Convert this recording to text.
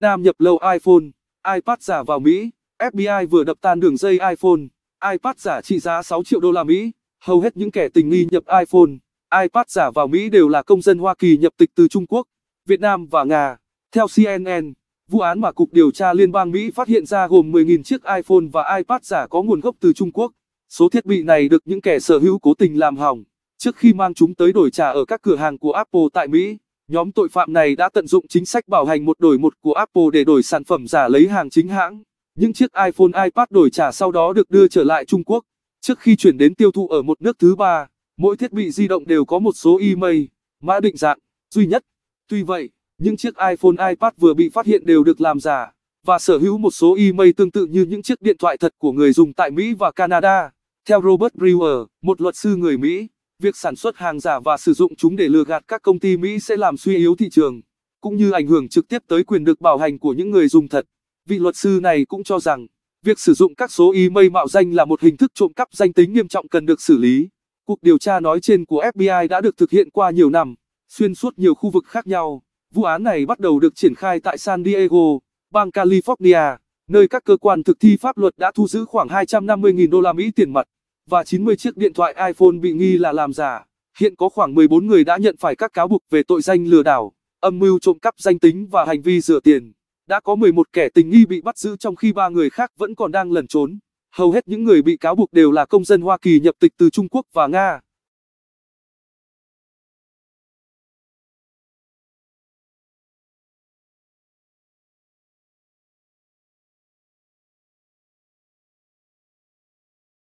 Nam nhập lậu iPhone, iPad giả vào Mỹ, FBI vừa đập tan đường dây iPhone, iPad giả trị giá 6 triệu đô la Mỹ. Hầu hết những kẻ tình nghi nhập iPhone, iPad giả vào Mỹ đều là công dân Hoa Kỳ nhập tịch từ Trung Quốc, Việt Nam và Nga. Theo CNN, vụ án mà Cục Điều tra Liên bang Mỹ phát hiện ra gồm 10.000 chiếc iPhone và iPad giả có nguồn gốc từ Trung Quốc. Số thiết bị này được những kẻ sở hữu cố tình làm hỏng trước khi mang chúng tới đổi trả ở các cửa hàng của Apple tại Mỹ. Nhóm tội phạm này đã tận dụng chính sách bảo hành một đổi một của Apple để đổi sản phẩm giả lấy hàng chính hãng. Những chiếc iPhone iPad đổi trả sau đó được đưa trở lại Trung Quốc. Trước khi chuyển đến tiêu thụ ở một nước thứ ba, mỗi thiết bị di động đều có một số email, mã định dạng, duy nhất. Tuy vậy, những chiếc iPhone iPad vừa bị phát hiện đều được làm giả và sở hữu một số email tương tự như những chiếc điện thoại thật của người dùng tại Mỹ và Canada. Theo Robert Brewer, một luật sư người Mỹ, việc sản xuất hàng giả và sử dụng chúng để lừa gạt các công ty Mỹ sẽ làm suy yếu thị trường, cũng như ảnh hưởng trực tiếp tới quyền được bảo hành của những người dùng thật. Vị luật sư này cũng cho rằng, việc sử dụng các số email mạo danh là một hình thức trộm cắp danh tính nghiêm trọng cần được xử lý. Cuộc điều tra nói trên của FBI đã được thực hiện qua nhiều năm, xuyên suốt nhiều khu vực khác nhau. Vụ án này bắt đầu được triển khai tại San Diego, bang California, nơi các cơ quan thực thi pháp luật đã thu giữ khoảng 250.000 đô la Mỹ tiền mặt và 90 chiếc điện thoại iPhone bị nghi là làm giả. Hiện có khoảng 14 người đã nhận phải các cáo buộc về tội danh lừa đảo, âm mưu trộm cắp danh tính và hành vi rửa tiền. Đã có 11 kẻ tình nghi bị bắt giữ trong khi ba người khác vẫn còn đang lẩn trốn. Hầu hết những người bị cáo buộc đều là công dân Hoa Kỳ nhập tịch từ Trung Quốc và Nga.